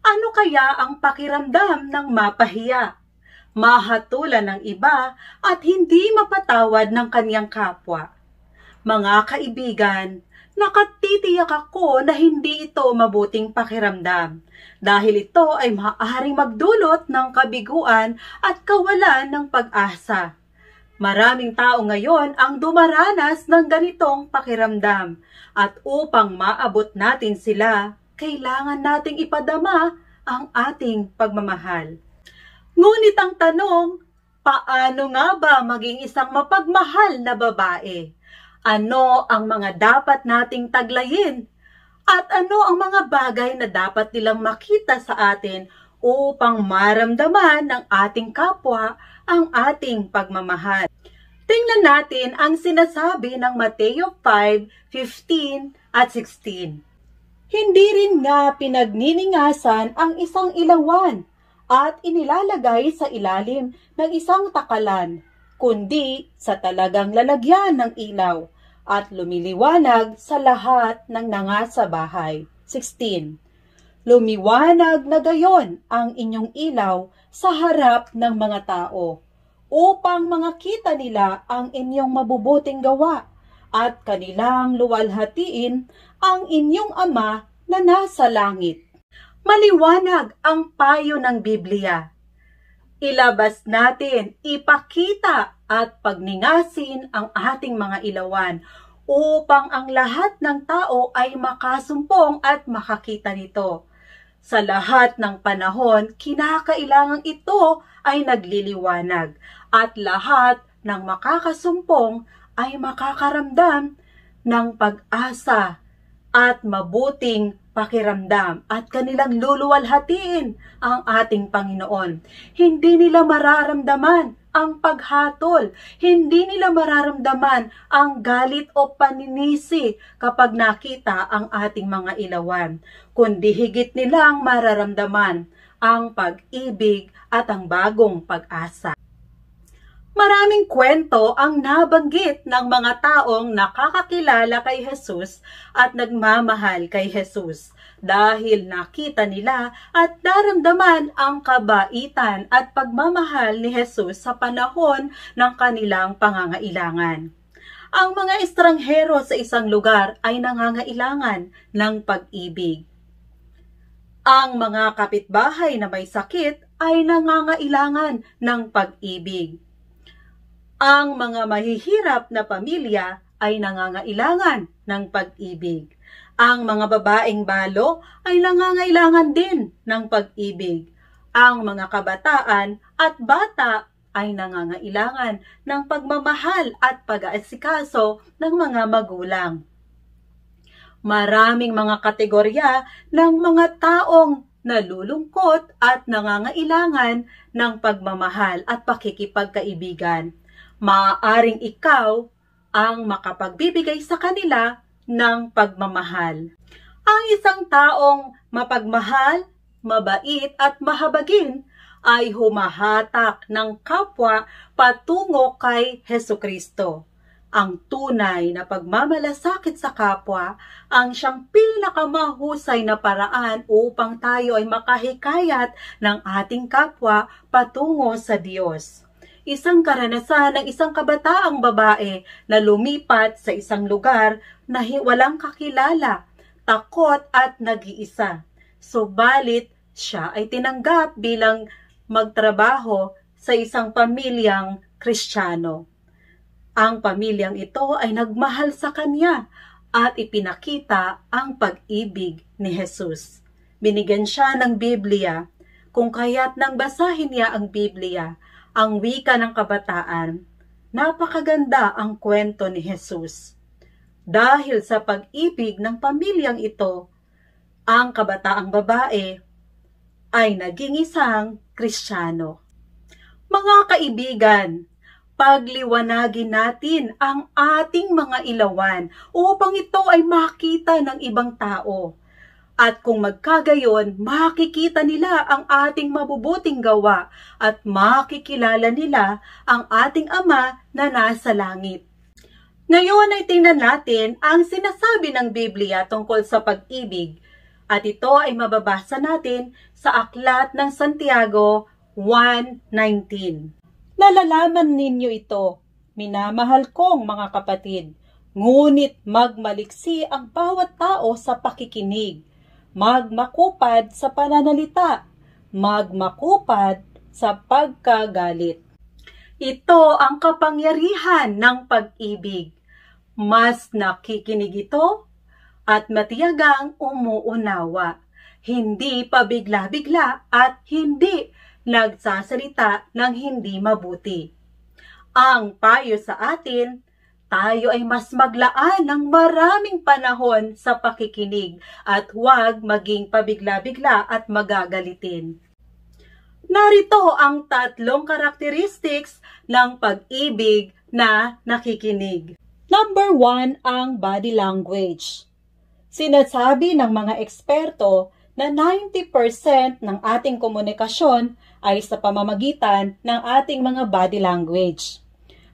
Ano kaya ang pakiramdam ng mapahiya, mahatulan ng iba at hindi mapatawad ng kanyang kapwa? Mga kaibigan, nakatitiyak ako na hindi ito mabuting pakiramdam dahil ito ay maaaring magdulot ng kabiguan at kawalan ng pag-asa. Maraming tao ngayon ang dumaranas ng ganitong pakiramdam at upang maabot natin sila, kailangan nating ipadama ang ating pagmamahal. Ngunit ang tanong, paano nga ba maging isang mapagmahal na babae? Ano ang mga dapat nating taglayin? At ano ang mga bagay na dapat nilang makita sa atin upang maramdaman ng ating kapwa ang ating pagmamahal. Tingnan natin ang sinasabi ng Mateo 5:15 at 16. Hindi rin nga pinagniningasan ang isang ilawan at inilalagay sa ilalim ng isang takalan, kundi sa talagang lalagyan ng ilaw at lumiliwanag sa lahat ng nangasa bahay. 16. Lumiwanag na gayon ang inyong ilaw sa harap ng mga tao upang makita nila ang inyong mabubuting gawa at kanilang luwalhatiin ang inyong Ama na nasa langit. Maliwanag ang payo ng Biblia. Ilabas natin, ipakita at pagningasin ang ating mga ilawan upang ang lahat ng tao ay makasumpong at makakita nito. Sa lahat ng panahon, kinakailangang ito ay nagliliwanag at lahat ng makakasumpong ay makakaramdam ng pag-asa at mabuting pakiramdam at kanilang luluwalhatiin ang ating Panginoon. Hindi nila mararamdaman ang paghatol. Hindi nila mararamdaman ang galit o paninisi kapag nakita ang ating mga ilawan, kundi higit nilang mararamdaman ang pag-ibig at ang bagong pag-asa. Maraming kwento ang nabanggit ng mga taong nakakakilala kay Jesus at nagmamahal kay Jesus dahil nakita nila at naramdaman ang kabaitan at pagmamahal ni Jesus sa panahon ng kanilang pangangailangan. Ang mga estranghero sa isang lugar ay nangangailangan ng pag-ibig. Ang mga kapitbahay na may sakit ay nangangailangan ng pag-ibig ang mga mahihirap na pamilya ay nangangailangan ng pag-ibig. Ang mga babaeng balo ay nangangailangan din ng pag-ibig. Ang mga kabataan at bata ay nangangailangan ng pagmamahal at pag-aasikaso ng mga magulang. Maraming mga kategorya ng mga taong nalulungkot at nangangailangan ng pagmamahal at pakikipagkaibigan maaaring ikaw ang makapagbibigay sa kanila ng pagmamahal. Ang isang taong mapagmahal, mabait at mahabagin ay humahatak ng kapwa patungo kay Heso Kristo. Ang tunay na pagmamalasakit sa kapwa ang siyang pinakamahusay na paraan upang tayo ay makahikayat ng ating kapwa patungo sa Diyos isang karanasan ng isang kabataang babae na lumipat sa isang lugar na walang kakilala, takot at nag-iisa. Subalit, siya ay tinanggap bilang magtrabaho sa isang pamilyang kristyano. Ang pamilyang ito ay nagmahal sa kanya at ipinakita ang pag-ibig ni Jesus. Binigyan siya ng Biblia kung kaya't nang basahin niya ang Biblia, ang wika ng kabataan, napakaganda ang kwento ni Jesus. Dahil sa pag-ibig ng pamilyang ito, ang kabataang babae ay naging isang kristyano. Mga kaibigan, pagliwanagin natin ang ating mga ilawan upang ito ay makita ng ibang tao at kung magkagayon, makikita nila ang ating mabubuting gawa at makikilala nila ang ating Ama na nasa langit. Ngayon ay tingnan natin ang sinasabi ng Biblia tungkol sa pag-ibig at ito ay mababasa natin sa Aklat ng Santiago 1.19. Nalalaman ninyo ito, minamahal kong mga kapatid, ngunit magmaliksi ang bawat tao sa pakikinig magmakupad sa pananalita, magmakupad sa pagkagalit. Ito ang kapangyarihan ng pag-ibig. Mas nakikinig ito at matiyagang umuunawa. Hindi pabigla-bigla at hindi nagsasalita ng hindi mabuti. Ang payo sa atin tayo ay mas maglaan ng maraming panahon sa pakikinig at huwag maging pabigla-bigla at magagalitin. Narito ang tatlong characteristics ng pag-ibig na nakikinig. Number one, ang body language. Sinasabi ng mga eksperto na 90% ng ating komunikasyon ay sa pamamagitan ng ating mga body language.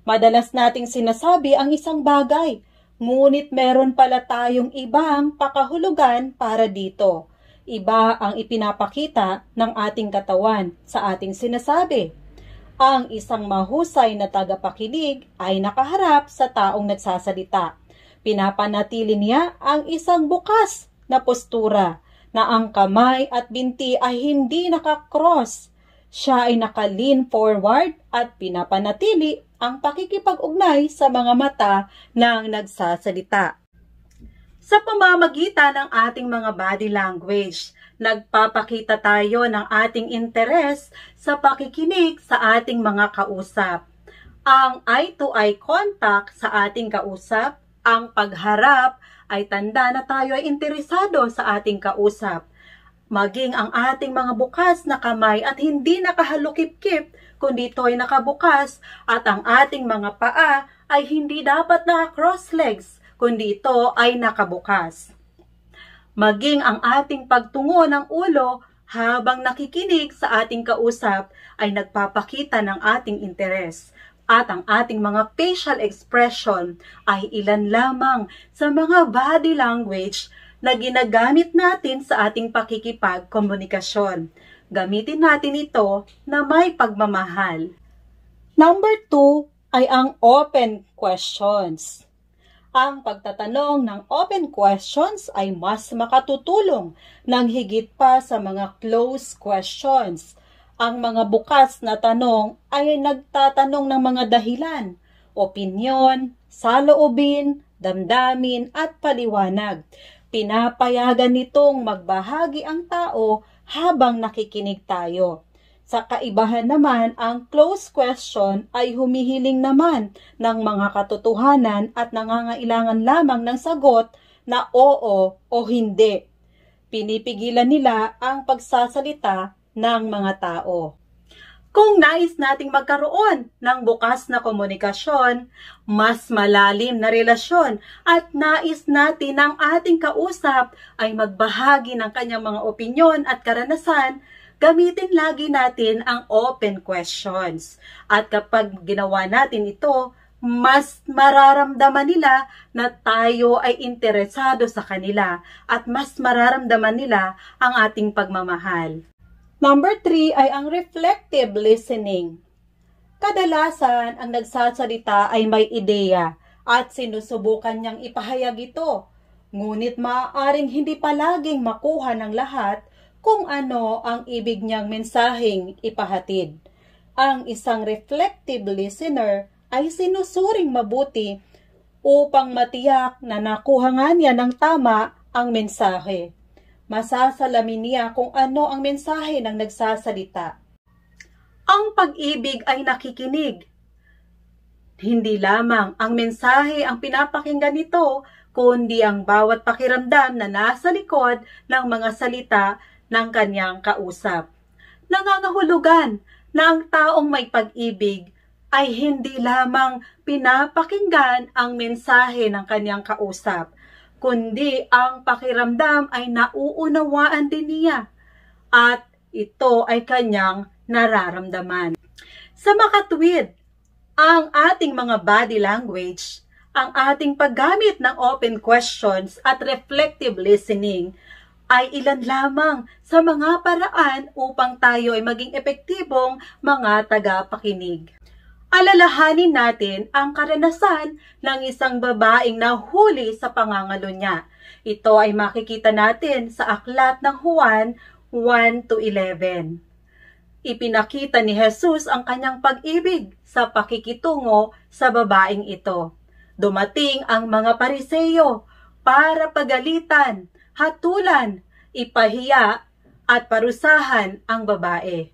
Madalas nating sinasabi ang isang bagay, ngunit meron pala tayong ibang pakahulugan para dito. Iba ang ipinapakita ng ating katawan sa ating sinasabi. Ang isang mahusay na tagapakinig ay nakaharap sa taong nagsasalita. Pinapanatili niya ang isang bukas na postura na ang kamay at binti ay hindi nakakross. Siya ay nakalin forward at pinapanatili ang pakikipag-ugnay sa mga mata ng nagsasalita. Sa pamamagitan ng ating mga body language, nagpapakita tayo ng ating interes sa pakikinig sa ating mga kausap. Ang eye-to-eye contact sa ating kausap, ang pagharap ay tanda na tayo ay interesado sa ating kausap. Maging ang ating mga bukas na kamay at hindi nakahalukip-kip, kundi ito'y nakabukas at ang ating mga paa ay hindi dapat naka-cross legs, kundi ito ay nakabukas. Maging ang ating pagtungo ng ulo habang nakikinig sa ating kausap ay nagpapakita ng ating interes at ang ating mga facial expression ay ilan lamang sa mga body language na ginagamit natin sa ating pakikipagkomunikasyon. Gamitin natin ito na may pagmamahal. Number two ay ang open questions. Ang pagtatanong ng open questions ay mas makatutulong ng higit pa sa mga closed questions. Ang mga bukas na tanong ay nagtatanong ng mga dahilan, opinyon, saloobin, damdamin at paliwanag. Pinapayagan nitong magbahagi ang tao habang nakikinig tayo. Sa kaibahan naman, ang close question ay humihiling naman ng mga katotohanan at nangangailangan lamang ng sagot na oo o hindi. Pinipigilan nila ang pagsasalita ng mga tao. Kung nais nating magkaroon ng bukas na komunikasyon, mas malalim na relasyon at nais natin ang ating kausap ay magbahagi ng kanyang mga opinyon at karanasan, gamitin lagi natin ang open questions. At kapag ginawa natin ito, mas mararamdaman nila na tayo ay interesado sa kanila at mas mararamdaman nila ang ating pagmamahal. Number 3 ay ang reflective listening. Kadalasan, ang nagsasalita ay may ideya at sinusubukan niyang ipahayag ito. Ngunit maaaring hindi palaging makuha ng lahat kung ano ang ibig niyang mensaheng ipahatid. Ang isang reflective listener ay sinusuring mabuti upang matiyak na nakuha nga niya ng tama ang mensahe. Masasalamin niya kung ano ang mensahe ng nagsasalita. Ang pag-ibig ay nakikinig. Hindi lamang ang mensahe ang pinapakinggan nito, kundi ang bawat pakiramdam na nasa likod ng mga salita ng kanyang kausap. Nangangahulugan na ang taong may pag-ibig ay hindi lamang pinapakinggan ang mensahe ng kanyang kausap, kundi ang pakiramdam ay nauunawaan din niya at ito ay kanyang nararamdaman. Sa makatwid, ang ating mga body language, ang ating paggamit ng open questions at reflective listening ay ilan lamang sa mga paraan upang tayo ay maging epektibong mga tagapakinig alalahanin natin ang karanasan ng isang babaeng nahuli sa pangangalo niya. Ito ay makikita natin sa aklat ng Juan 1 to 11. Ipinakita ni Jesus ang kanyang pag-ibig sa pakikitungo sa babaeng ito. Dumating ang mga pariseyo para pagalitan, hatulan, ipahiya at parusahan ang babae.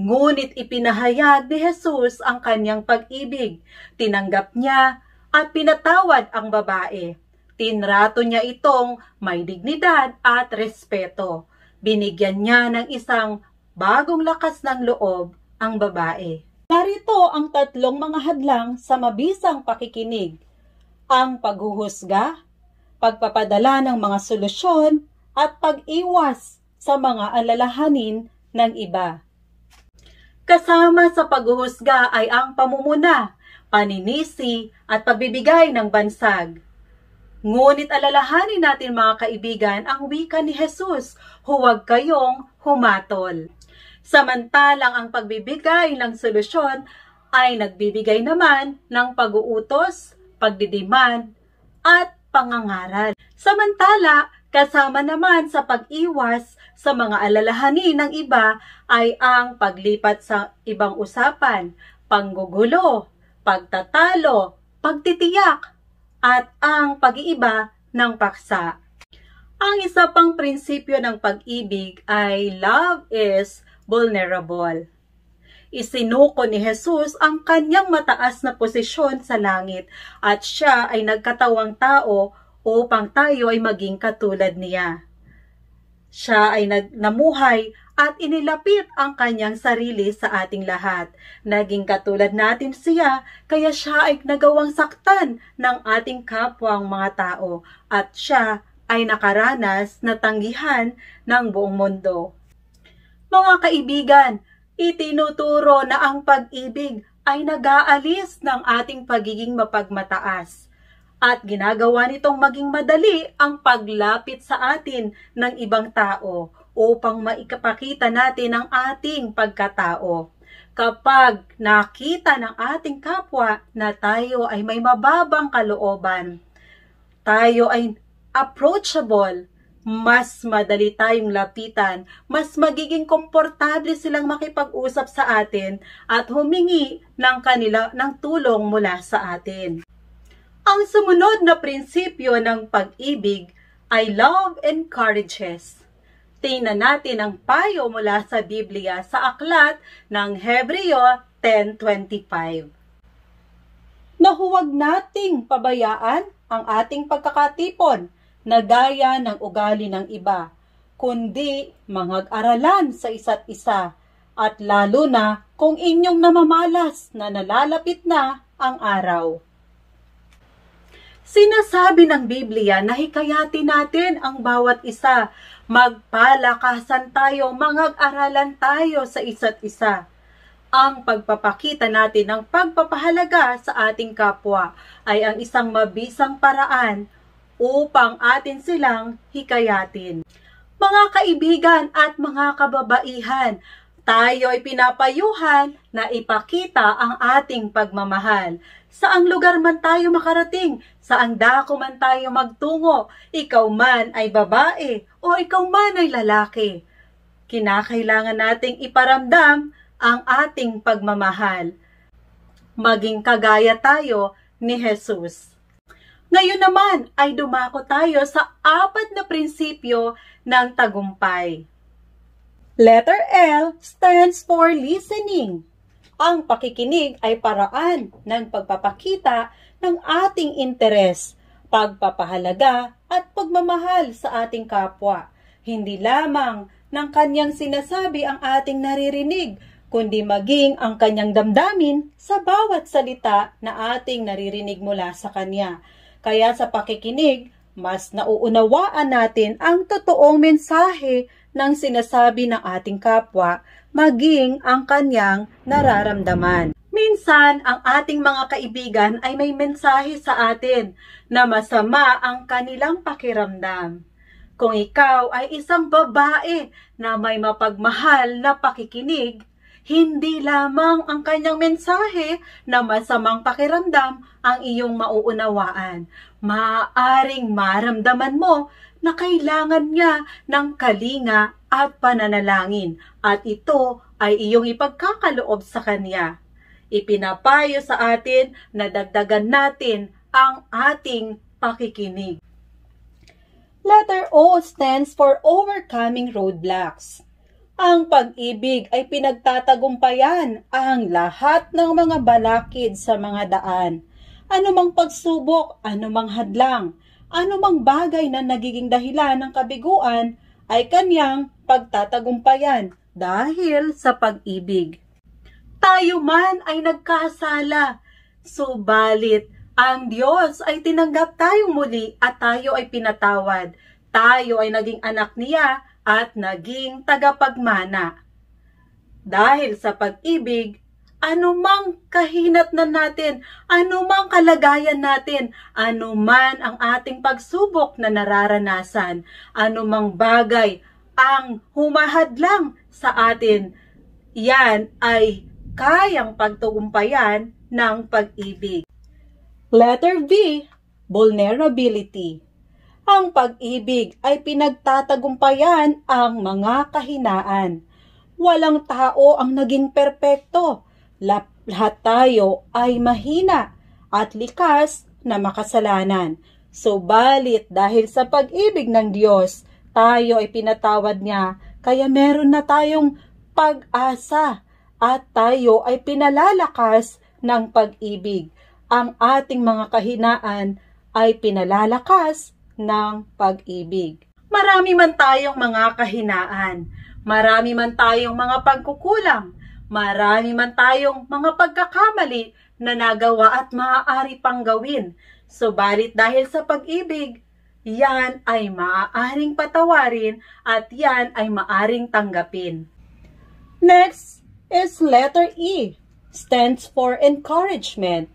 Ngunit ipinahayag ni Jesus ang kanyang pag-ibig. Tinanggap niya at pinatawad ang babae. Tinrato niya itong may dignidad at respeto. Binigyan niya ng isang bagong lakas ng loob ang babae. Narito ang tatlong mga hadlang sa mabisang pakikinig. Ang paghuhusga, pagpapadala ng mga solusyon, at pag-iwas sa mga alalahanin ng iba. Kasama sa paghuhusga ay ang pamumuna, paninisi at pagbibigay ng bansag. Ngunit alalahanin natin mga kaibigan ang wika ni Jesus, huwag kayong humatol. Samantalang ang pagbibigay ng solusyon ay nagbibigay naman ng pag-uutos, pagdidiman, at pangangaral. Samantala, Kasama naman sa pag-iwas sa mga alalahanin ng iba ay ang paglipat sa ibang usapan, panggugulo, pagtatalo, pagtitiyak, at ang pag-iiba ng paksa. Ang isa pang prinsipyo ng pag-ibig ay love is vulnerable. Isinuko ni Jesus ang kanyang mataas na posisyon sa langit at siya ay nagkatawang tao upang tayo ay maging katulad niya. Siya ay namuhay at inilapit ang kanyang sarili sa ating lahat. Naging katulad natin siya, kaya siya ay nagawang saktan ng ating kapwang mga tao at siya ay nakaranas na tanggihan ng buong mundo. Mga kaibigan, itinuturo na ang pag-ibig ay nag-aalis ng ating pagiging mapagmataas at ginagawa nitong maging madali ang paglapit sa atin ng ibang tao upang maikapakita natin ang ating pagkatao. Kapag nakita ng ating kapwa na tayo ay may mababang kalooban, tayo ay approachable, mas madali tayong lapitan, mas magiging komportable silang makipag-usap sa atin at humingi ng kanila ng tulong mula sa atin. Ang sumunod na prinsipyo ng pag-ibig ay love encourages. Tingnan natin ang payo mula sa Biblia sa aklat ng Hebreo 10.25. huwag nating pabayaan ang ating pagkakatipon na gaya ng ugali ng iba, kundi mangag-aralan sa isa't isa, at lalo na kung inyong namamalas na nalalapit na ang araw. Sinasabi ng Biblia na hikayatin natin ang bawat isa. Magpalakasan tayo, mangag-aralan tayo sa isa't isa. Ang pagpapakita natin ng pagpapahalaga sa ating kapwa ay ang isang mabisang paraan upang atin silang hikayatin. Mga kaibigan at mga kababaihan, tayo ay pinapayuhan na ipakita ang ating pagmamahal. Saang lugar man tayo makarating, saang dako man tayo magtungo, ikaw man ay babae o ikaw man ay lalaki. Kinakailangan nating iparamdam ang ating pagmamahal. Maging kagaya tayo ni Jesus. Ngayon naman ay dumako tayo sa apat na prinsipyo ng tagumpay. Letter L stands for listening. Ang pakikinig ay paraan ng pagpapakita ng ating interes, pagpapahalaga at pagmamahal sa ating kapwa. Hindi lamang ng kanyang sinasabi ang ating naririnig, kundi maging ang kanyang damdamin sa bawat salita na ating naririnig mula sa kanya. Kaya sa pakikinig, mas nauunawaan natin ang totoong mensahe ng sinasabi ng ating kapwa maging ang kanyang nararamdaman. Minsan, ang ating mga kaibigan ay may mensahe sa atin na masama ang kanilang pakiramdam. Kung ikaw ay isang babae na may mapagmahal na pakikinig, hindi lamang ang kanyang mensahe na masamang pakiramdam ang iyong mauunawaan. Maaring maramdaman mo na kailangan niya ng kalinga at pananalangin at ito ay iyong ipagkakaloob sa Kanya. Ipinapayo sa atin na dagdagan natin ang ating pakikinig. Letter O stands for Overcoming Roadblocks. Ang pag-ibig ay pinagtatagumpayan ang lahat ng mga balakid sa mga daan. Anumang pagsubok, anumang hadlang, anumang bagay na nagiging dahilan ng kabiguan ay kanyang pagtatagumpayan dahil sa pag-ibig. Tayo man ay nagkasala, subalit ang Diyos ay tinanggap tayong muli at tayo ay pinatawad. Tayo ay naging anak niya at naging tagapagmana. Dahil sa pag-ibig, anumang kahinat na natin, anumang kalagayan natin, anuman ang ating pagsubok na nararanasan, anumang bagay ang humahadlang sa atin, yan ay kayang pagtugumpayan ng pag-ibig. Letter B, vulnerability. Ang pag-ibig ay pinagtatagumpayan ang mga kahinaan. Walang tao ang naging perpekto lahat tayo ay mahina at likas na makasalanan. Subalit dahil sa pag-ibig ng Diyos, tayo ay pinatawad niya kaya meron na tayong pag-asa at tayo ay pinalalakas ng pag-ibig. Ang ating mga kahinaan ay pinalalakas ng pag-ibig. Marami man tayong mga kahinaan, marami man tayong mga pagkukulang, Marami man tayong mga pagkakamali na nagawa at maaari pang gawin. Subalit dahil sa pag-ibig, yan ay maaaring patawarin at yan ay maaring tanggapin. Next is letter E, stands for encouragement.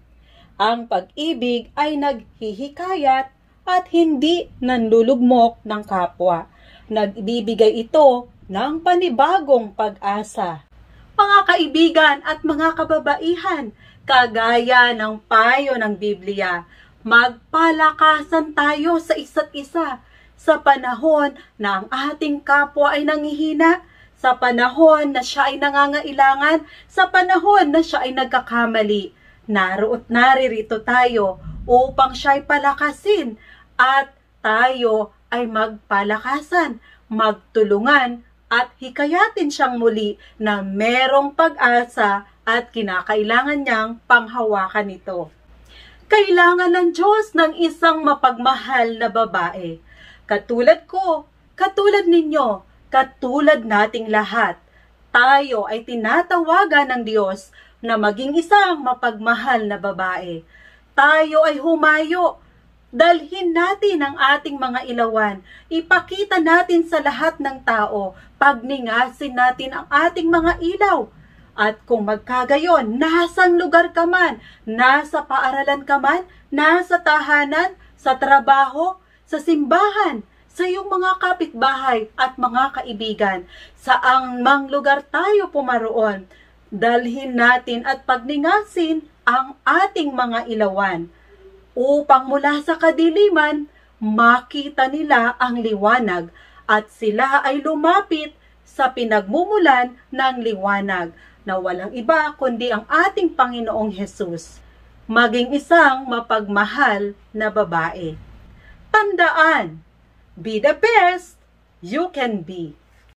Ang pag-ibig ay naghihikayat at hindi nanlulugmok ng kapwa. Nagbibigay ito ng panibagong pag-asa mga kaibigan at mga kababaihan, kagaya ng payo ng Biblia, magpalakasan tayo sa isa't isa sa panahon na ang ating kapwa ay nangihina, sa panahon na siya ay nangangailangan, sa panahon na siya ay nagkakamali. Naroot naririto tayo upang siya ay palakasin at tayo ay magpalakasan, magtulungan at hikayatin siyang muli na merong pag-asa at kinakailangan niyang panghawakan ito. Kailangan ng Diyos ng isang mapagmahal na babae. Katulad ko, katulad ninyo, katulad nating lahat. Tayo ay tinatawagan ng Diyos na maging isang mapagmahal na babae. Tayo ay humayo Dalhin natin ang ating mga ilawan. Ipakita natin sa lahat ng tao. Pagningasin natin ang ating mga ilaw. At kung magkagayon, nasang lugar ka man, nasa paaralan ka man, nasa tahanan, sa trabaho, sa simbahan, sa iyong mga kapitbahay at mga kaibigan, sa ang mang lugar tayo pumaroon, dalhin natin at pagningasin ang ating mga ilawan upang mula sa kadiliman makita nila ang liwanag at sila ay lumapit sa pinagmumulan ng liwanag na walang iba kundi ang ating Panginoong Hesus. Maging isang mapagmahal na babae. Tandaan, be the best you can be.